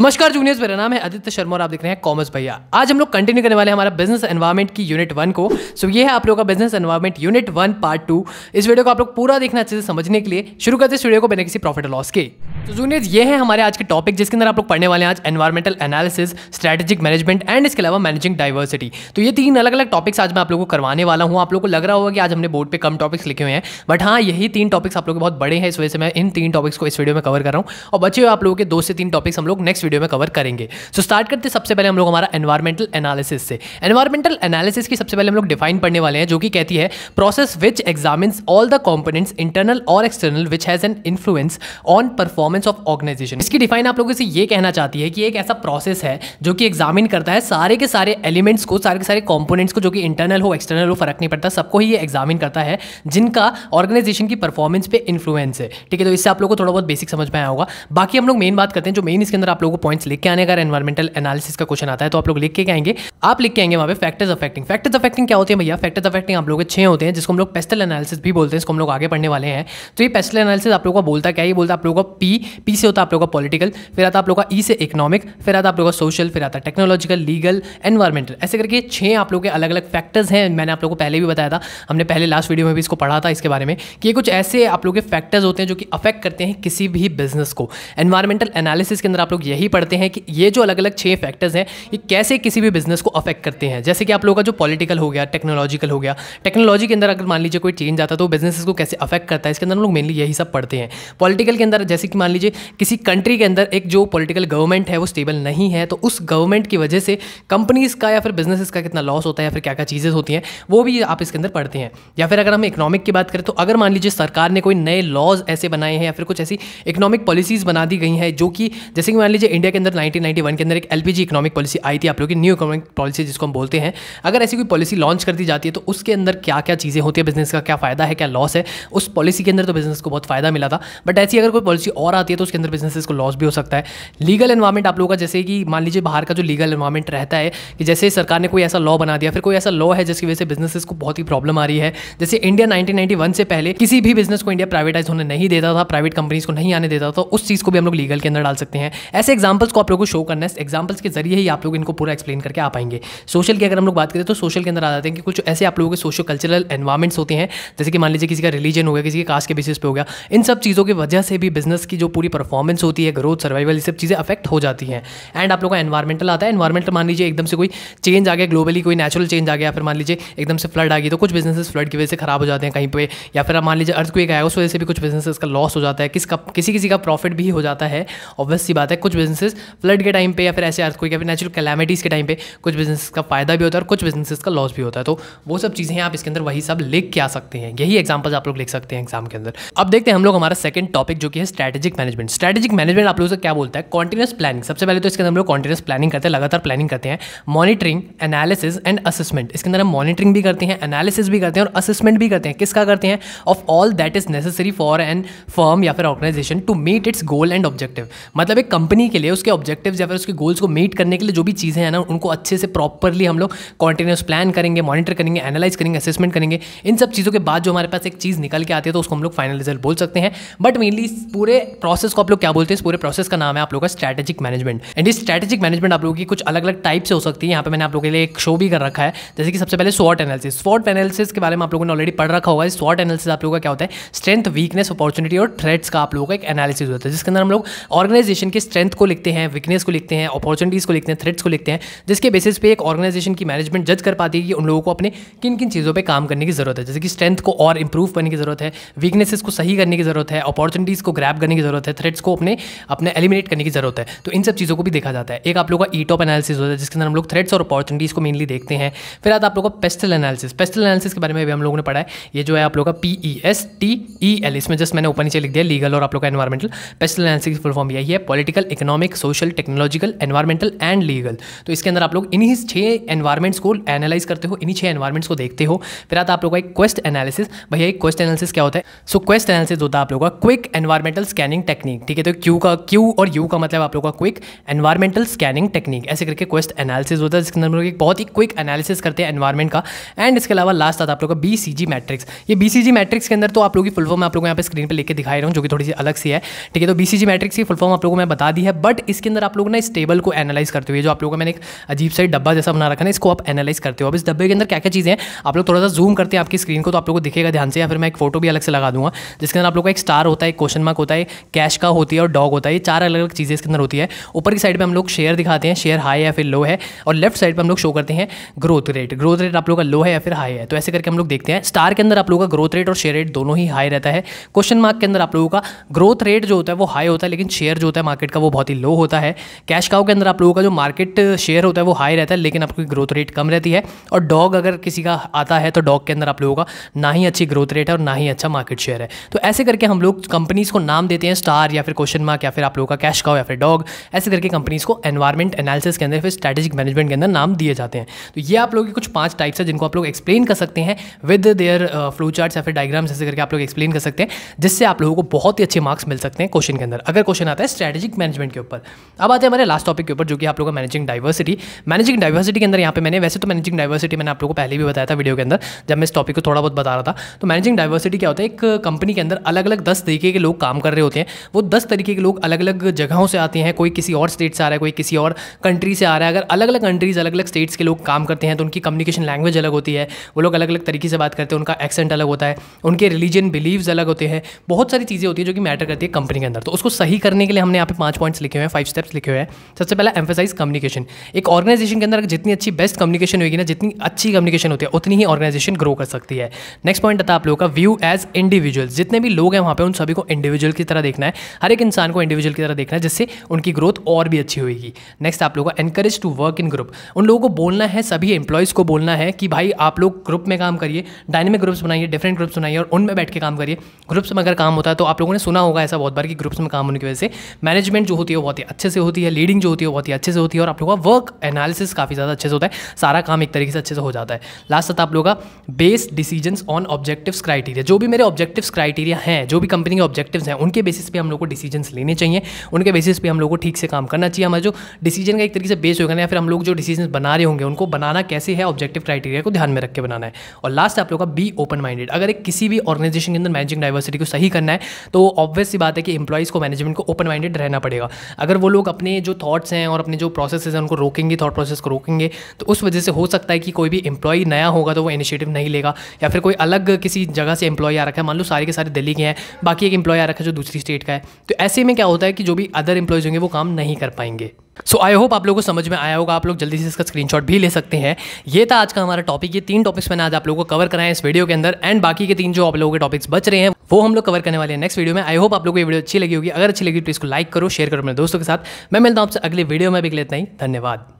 नमस्कार जूनियर्स मेरा नाम है आदित्य शर्मा और आप देख रहे हैं कॉमर्स भैया आज हम लोग कंटिन्यू करने वाले हैं हमारा बिजनेस एनवायरमेंट की यूनिट वन को सो ये है आप लोगों का business environment unit one part two इस वीडियो को आप लोग पूरा देखना अच्छे से समझने के लिए शुरू करते इस वीडियो को बिना किसी प्रॉफिट लॉस के तो जूनियर्स ये है हमारे आज के टॉपिक जिसके अंदर आप लोग पढ़ने वाले हैं आज environmental analysis strategic management and इसके अलावा मैनेजिंग डाइवर्सिटी तो ये तीन अलग अलग टॉपिक्स आज मैं आप लोगों को करवाने वाला हूँ आप लोगों को लग रहा होगा कि आज हमने बोर्ड पे कम टॉपिक्स लिखे हुए हैं बट हाँ यही तीन टॉपिक्स आप लोग बहुत बड़े हैं इस वजह से मैं इन तीन टॉपिक्स को इस वीडियो में कवर कर रहा हूँ और बचे हुए आप लोगों के दो से तीन टॉपिक्स हम लोग नेक्स्ट वीडियो में कवर करेंगे सो so, स्टार्ट करते सबसे पहले हम लोग हमारा एनवायरमेंटल एनालिसिस से एनवायरमेंटल एनालिसिस की सबसे पहले हम लोग डिफाइन पढ़ने वाले हैं जो कि कहती है process which examines all the components internal और external which has an influence on performance of organization इसकी डिफाइन आप लोगों से ये कहना चाहती है कि एक ऐसा प्रोसेस है जो कि एग्जामिन करता है सारे के सारे एलिमेंट्स को सारे के सारे कॉम्पोनेंट्स को जो कि इंटरनल हो एक्सटर्नल हो फर्क नहीं पड़ता सबको ही ये एग्जामिन करता है जिनका ऑर्गेनाइजेशन की परफॉर्मेंस पे इन्फ्लुएंस है ठीक है तो इससे आप लोगों को थोड़ा बहुत बेसिक समझ में आया होगा बाकी हम लोग मेन बात करते हैं जो मेन इसके अंदर आप लोग को पॉइंट्स लिख के आने का एनवायरमेंटल एनालिसिस का क्वेश्चन आता है तो आप लोग लिख के आएंगे आप लिख के आएंगे वहाँ पे फैक्टर्स अफेक्टिंग फैक्टर्स अफेक्टिंग क्या होते हैं भैया फैक्टर्स अफेक्टिंग आप लोग के छह होते हैं जिसको हम लोग पेस्टल एनालिसिस भी बोलते हैं इसको हम लोग आगे पढ़ने वाले हैं तो ये पेस्टल एनालिसिस आप लोग का बोलता क्या ये बोलता आप लोग का पी पी से होता आप लोग का पॉलिटिकल फिर आता आप लोग का ई e से इकोनॉमिक फिर आता आप लोग का सोशल फिर आता टेक्नोलॉजिकल लीगल एनवायरमेंटल ऐसे करके छह आप लोग के अलग अलग फैक्टर्स हैं मैंने आप लोग को पहले भी बताया था हमने पहले लास्ट वीडियो में भी इसको पढ़ा था इसके बारे में कि ये कुछ ऐसे आप लोग के फैक्टर्स होते हैं जो कि अफेक्ट करते हैं किसी भी बिजनेस को एनवायरमेंटल एनालिसिस के अंदर आप लोग यही यही पढ़ते हैं कि ये जो अलग अलग छह फैक्टर्स हैं ये कैसे किसी भी बिजनेस को अफेक्ट करते हैं जैसे कि आप लोगों का जो पॉलिटिकल हो गया टेक्नोलॉजिकल हो गया टेक्नोलॉजी के अंदर अगर मान लीजिए कोई चेंज आता है तो बिजनेस को कैसे अफेक्ट करता है इसके अंदर हम लोग मेनली यही सब पढ़ते हैं पॉलिटिकल के अंदर जैसे कि मान लीजिए किसी कंट्री के अंदर एक जो पॉलिटिकल गवर्नमेंट है वो स्टेबल नहीं है तो उस गवर्नमेंट की वजह से कंपनीज़ का या फिर बिजनेस का कितना लॉस होता है या फिर क्या क्या चीज़ें होती हैं वो भी आप इसके अंदर पढ़ते हैं या फिर अगर हम इकोनॉमिक की बात करें तो अगर मान लीजिए सरकार ने कोई नए लॉज ऐसे बनाए हैं या फिर कुछ ऐसी इकोनॉमिक पॉलिसीज़ बना दी गई हैं जो कि जैसे कि मान लीजिए इंडिया के अंदर 1991 के अंदर एक एलपीजी इकोनॉमिक पॉलिसी आई थी आप लोग की न्यू इकोनॉमिक पॉलिसी जिसको हम बोलते हैं अगर ऐसी कोई पॉलिसी लॉन्च कर दी जाती है तो उसके अंदर क्या क्या चीज़ें होती है बिजनेस का क्या फायदा है क्या लॉस है उस पॉलिसी के अंदर तो बिजनेस को बहुत फायदा मिला था बट ऐसी अगर कोई पॉलिसी और आती है तो उसके अंदर बिजनेस को लॉस भी हो सकता है लीगल एनवायरमेंट आप लोगों का जैसे कि मान लीजिए बाहर का जो लीगल एनवायरमेंट रहता है कि जैसे सरकार ने कोई ऐसा लॉ बना दिया फिर कोई ऐसा लॉ है जिसकी वजह से बिजनेस को बहुत ही प्रॉब्लम आ रही है जैसे इंडिया 1991 से पहले किसी भी बिजनेस को इंडिया प्राइवेटाइज होने नहीं देता था प्राइवेट कंपनीज को नहीं आने देता था तो उस चीज़ को भी हम लोग लीगल के अंदर डाल सकते हैं ऐसे एग्जाम्पल्स को आप लोगों को शो करना है एग्जाम्पल्स के जरिए ही आप लोग इनको पूरा एक्सप्लेन करके आ पाएंगे सोशल की अगर हम लोग बात करें तो सोशल के अंदर आ जाते हैं कि कुछ ऐसे आप लोगों के सोशो कल्चरल एनवायरमेंट्स होते हैं जैसे कि मान लीजिए किसी का रिलीजन हो गया किसी के कास्ट के बेसिस पे हो गया इन सब चीज़ों की वजह से भी बिजनेस की जो पूरी परफॉर्मेंस होती है ग्रोथ सर्वाइवल ये सब चीज़ें अफेक्ट हो जाती हैं एंड आप लोग का एनवायरमेंटल आता है एनवायरमेंट मान लीजिए एकदम से कोई चेंज आ गया ग्लोबली कोई नेचुरल चेंज आ गया फिर मान लीजिए एकदम से फ्लड आ गई तो कुछ बिजनेसेस फ्लड की वजह से खराब हो जाते हैं कहीं पर या फिर मान लीजिए अर्थ को एक आया उस वजह से भी कुछ बिजनेसेस का लॉस हो जाता है किसका किसी किसी का प्रॉफिट भी हो जाता है ऑब्वियस सी बात है कुछ बिजनेसेस फ्लड के टाइम पे या फिर ऐसे अर्थक्वेक या फिर नेचुरल कैलामिटीज़ के टाइम पे कुछ बिजनेस का फायदा भी होता है और कुछ बिजनेसेस का लॉस भी होता है तो वो सब चीज़ें आप इसके अंदर वही सब लिख के आ सकते हैं यही एग्जाम्पल्स आप लोग लिख सकते हैं एग्जाम के अंदर अब देखते हैं हम लोग हमारा सेकंड टॉपिक जो कि है स्ट्रैटेजिक मैनेजमेंट स्ट्रेटेजिक मैनेजमेंट आप लोगों से क्या बोलता है कॉन्टीन्यूस प्लानिंग सबसे पहले तो इसके अंदर हम लोग कॉन्टीन्यूस प्लानिंग करते हैं लगातार प्लानिंग करते हैं मॉनिटरिंग एनालिसिस एंड असेसमेंट इसके अंदर हम मॉनिटरिंग भी करते हैं एनालिसिस भी करते हैं और असेसमेंट भी करते हैं किसका करते हैं of all that is necessary for an firm या फिर organization to meet its goal and objective मतलब एक कंपनी के लिए उसके ऑब्जेक्टिव्स या फिर उसके गोल्स को मीट करने के लिए जो भी चीज़ें हैं ना उनको अच्छे से प्रॉपरली हम लोग कॉन्टिन्यूस प्लान करेंगे मॉनिटर करेंगे एनालाइज करेंगे असेसमेंट करेंगे इन सब चीज़ों के बाद जो हमारे पास एक चीज़ निकल के आती है तो उसको हम लोग फाइनल रिजल्ट बोल सकते हैं बट मेनली इस पूरे प्रोसेस को आप लोग क्या बोलते हैं इस पूरे प्रोसेस का नाम है आप लोग का स्ट्रैटेजिक मैनेजमेंट एंड इस स्ट्रैटेजिक मैनेजमेंट आप लोगों की कुछ अलग अलग टाइप से हो सकती है यहाँ पर मैंने आप लोगों के लिए एक शो भी कर रखा है जैसे कि सबसे पहले स्वॉट एनालिसिस स्वॉट एनालिसिस के बारे में आप लोगों ने ऑलरेडी पढ़ रखा होगा स्वॉट एनालिसिस आप लोगों का क्या होता है स्ट्रेंथ वीकनेस अपॉर्चुनिटी और थ्रेट्स का आप लोगों का एक एनालिसिस होता है जिसके अंदर हम लोग ऑर्गेनाइजेशन की स्ट्रेंथ को को लिखते हैं वीकनेस को लिखते हैं अपॉर्चुनिटीज़ को लिखते हैं थ्रेट्स को लिखते हैं जिसके बेसिस पे एक ऑर्गेनाइजेशन की मैनेजमेंट जज कर पाती है कि उन लोगों को अपने किन किन चीज़ों पर काम करने की ज़रूरत है जैसे कि स्ट्रेंथ को और इंप्रूव करने की ज़रूरत है वीकनेसेस को सही करने की ज़रूरत है अपॉर्चुनिटीज़ को ग्रैप करने की ज़रूरत है थ्रेट्स को अपने अपने एलिमिनेट करने की ज़रूरत है तो इन सब चीज़ों को भी देखा जाता है एक आप लोग का ई टॉप एनालिसिस होता है जिसके अंदर हम लोग थ्रेट्स और अपॉर्चुनिटीज़ को मेनली देखते हैं फिर आता आप लोग का पेस्टल एनालिसिस पेस्टल एनालिसिस के बारे में भी हम लोगों ने पढ़ा है ये जो है आप लोग का P E S T E L इसमें जस्ट मैंने ऊपर नीचे लिख दिया लीगल और आप लोग का environmental PESTEL analysis full form यही है political economic economic social technological environmental and legal तो इसके अंदर आप लोग इन्हीं छह एनवायरमेंट्स को एनालाइज करते हो इन्हीं छह एनवायरमेंट्स को देखते हो फिर आता आप लोग का एक क्वेस्ट एनालिसिस भैया एक क्वेस्ट एनालिसिस क्या होता है सो क्वेस्ट एनालिसिस होता है आप लोग का क्विक एनवायरमेंटल स्कैनिंग टेक्निक ठीक है तो क्यू का क्यू और यू का मतलब आप लोग का क्विक एनवायरमेंटल स्कैनिंग टेक्निक ऐसे करके क्वेस्ट एनालिसिस होता है जिसके अंदर लोग एक बहुत ही क्विक एनालिसिस करते हैं एनवायरमेंट का एंड इसके अलावा लास्ट आता आप लोग का बी सी जी मैट्रिक्स ये बी सी जी मैट्रिक्स के अंदर तो आप लोग की फुल फॉर्म आप को यहाँ पर स्क्रीन पर लेकर दिखाई रहा हूँ जो कि थोड़ी सी अलग सी है ठीक है तो बी सी जी मैट्रिक्स की फुल फॉर्म आप लोगों को मैं बता दी है बट इसके अंदर आप लोग ना इस टेबल को एनालाइज करते हुए जो आप लोगों का मैंने एक अजीब सा डब्बा जैसा बना रखा ना इसको आप एनालाइज करते हो अब इस डब्बे के अंदर क्या क्या चीज़ें हैं आप लोग थोड़ा सा जूम करते हैं आपकी स्क्रीन को तो आप लोग को दिखेगा ध्यान से या फिर मैं एक फोटो भी अलग से लगा दूंगा जिसके अंदर आप लोग का एक स्टार होता है एक क्वेश्चन मार्क होता है कैश का होती है और डॉग होता है ये चार अलग अलग चीज़ें इसके अंदर होती है ऊपर की साइड पर हम लोग शेयर दिखाते हैं शेयर हाई या फिर लो है और लेफ्ट साइड पर हम लोग शो करते हैं ग्रोथ रेट ग्रोथ रेट आप लोग का लो है या फिर हाई है तो ऐसे करके हम लोग देखते हैं स्टार के अंदर आप लोगों का ग्रोथ रेट और शेयर रेट दोनों ही हाई रहता है क्वेश्चन मार्क के अंदर आप लोगों का ग्रोथ रेट जो होता है वो हाई होता है लेकिन शेयर जो होता है मार्केट का वो बहुत ही काफ़ी लो होता है कैश काउ के अंदर आप लोगों का जो मार्केट शेयर होता है वो हाई रहता है लेकिन आपकी ग्रोथ रेट कम रहती है और डॉग अगर किसी का आता है तो डॉग के अंदर आप लोगों का ना ही अच्छी ग्रोथ रेट है और ना ही अच्छा मार्केट शेयर है तो ऐसे करके हम लोग कंपनीज़ को नाम देते हैं स्टार या फिर क्वेश्चन मार्क या फिर आप लोगों का कैश काउ या फिर डॉग ऐसे करके कंपनीज़ को एनवायरमेंट एनालिसिस के अंदर फिर स्ट्रेटेजिक मैनेजमेंट के अंदर नाम दिए जाते हैं तो ये आप लोगों के कुछ पांच टाइप्स है जिनको आप लोग एक्सप्लेन कर सकते हैं विद देयर फ्लो चार्ट या फिर डायग्राम्स ऐसे करके आप लोग एक्सप्लेन कर सकते हैं जिससे आप लोगों को बहुत ही अच्छे मार्क्स मिल सकते हैं क्वेश्चन के अंदर अगर क्वेश्चन आता है स्ट्रेटेजिक मैनेजमेंट के ऊपर अब आते हैं हमारे लास्ट टॉपिक के ऊपर जो कि आप लोगों का मैनेजिंग डाइवर्सिटी मैनेजिंग डाइवर्सिटी के अंदर यहाँ पे मैंने वैसे तो मैनेजिंग डाइवर्सिटी मैंने आप लोगों को पहले भी बताया था वीडियो के अंदर जब मैं इस टॉपिक को थोड़ा बहुत बता रहा था तो मैनेजिंग डाइवर्सिटी क्या होता है एक कंपनी के अंदर अलग अलग दस तरीके के लोग काम कर रहे होते हैं वो दस तरीके के लोग अलग अलग जगहों से आते हैं कोई किसी और स्टेट से आ रहा है कोई किसी और कंट्री से आ रहा है अगर अलग अलग कंट्रीज अलग अलग स्टेट्स के लोग काम करते हैं तो उनकी कम्युनिकेशन लैंग्वेज अलग होती है वो लोग अलग अलग तरीके से बात करते हैं उनका एक्सेंट अलग होता है उनके रिलीजन बिलीव्स अलग होते हैं बहुत सारी चीज़ें होती है जो कि मैटर करती है कंपनी के अंदर तो उसको सही करने के लिए हमने यहाँ पे पाँच पॉइंट्स लिखे लिखे हुए हैं फाइव स्टेप्स लिखे हुए हैं सबसे पहला एम्फोसाइज कम्युनिकेशन एक ऑर्गेनाइजेशन के अंदर जितनी अच्छी बेस्ट कम्युनिकेशन होगी ना जितनी अच्छी कम्युनिकेशन होती है उतनी ही ऑर्गेनाइजेशन ग्रो कर सकती है नेक्स्ट पॉइंट आता आप लोगों का व्यू एज इंडिविजुअल जितने भी लोग हैं वहाँ पर उन सभी को इंडिविजुअल की तरह देखना है हर एक इंसान को इंडिविजुअल की तरह देखना है जिससे उनकी ग्रोथ और भी अच्छी होगी नेक्स्ट आप लोगों का encourage to work in group उन लोगों को बोलना है सभी एम्प्लॉयज़ को बोलना है कि भाई आप लोग ग्रुप में काम करिए डायनेमिक ग्रुप्स बनाइए डिफरेंट ग्रुप्स बनाइए और उनमें बैठ के काम करिए ग्रुप्स में अगर काम होता है तो आप लोगों ने सुना होगा ऐसा बहुत बार कि ग्रुप्स में काम होने की वजह से मैनेजमेंट जो होती है होती है बहुत ही अच्छे से होती है लीडिंग जो होती है बहुत ही अच्छे से होती है और आप लोगों का वर्क एनालिसिस काफ़ी ज़्यादा अच्छे से होता है सारा काम एक तरीके से अच्छे से हो जाता है लास्ट तथा आप लोगों का base decision on objective criteria जो भी मेरे ऑब्जेक्टिव क्राइटेरिया हैं जो भी कंपनी के ऑब्जेक्टिव हैं उनके बेसिस पे हम लोग को डिसीजन लेने चाहिए उनके बेसिस पे हम लोग को ठीक से काम करना चाहिए हमारा जो डिसीजन का एक तरीके से बेस होगा या फिर हम लोग जो डिसीजन बना रहे होंगे उनको बनाना कैसे है ऑब्जेक्टिव क्राइटेरिया को ध्यान में रख के बनाना है और लास्ट आप लोग का बी ओपन माइंडेड अगर एक किसी भी ऑर्गेनाइजेशन के अंदर मैनेजिंग डाइवर्सिटी को सही करना है तो ऑब्वियस सी बात है कि इंप्लॉइज को मैनेजमेंट को ओपन माइंडेड रहना पड़ेगा अगर वो लोग अपने जो थाट्स हैं और अपने जो प्रोसेस हैं उनको रोकेंगे थाट प्रोसेस को रोकेंगे तो उस वजह से हो सकता है कि कोई भी एम्प्लॉई नया होगा तो वो इनिशिएटिव नहीं लेगा या फिर कोई अलग किसी जगह से एम्प्लॉय आ रखा है मान लो सारे के सारे दिल्ली के हैं बाकी एक एम्प्लॉय आ रखा है जो दूसरी स्टेट का है तो ऐसे में क्या होता है कि जो भी अदर एम्प्लॉयज़ होंगे वो काम नहीं कर पाएंगे सो आई होप आप लोगों को समझ में आया होगा आप लोग जल्दी से इसका स्क्रीनशॉट भी ले सकते हैं ये था आज का हमारा टॉपिक ये तीन टॉपिक्स मैंने आज आप लोगों को कवर कराए इस वीडियो के अंदर एंड बाकी के तीन जो आप लोगों के टॉपिक्स बच रहे हैं वो हम लोग कवर करने वाले हैं नेक्स्ट वीडियो में आई होप आप लोगों को ये वीडियो अच्छी लगी होगी अगर अच्छी लगी तो इसको लाइक करो शेयर करो मेरे दोस्तों के साथ मैं मिलता हूँ आपसे अगले वीडियो में भी लेते ही धन्यवाद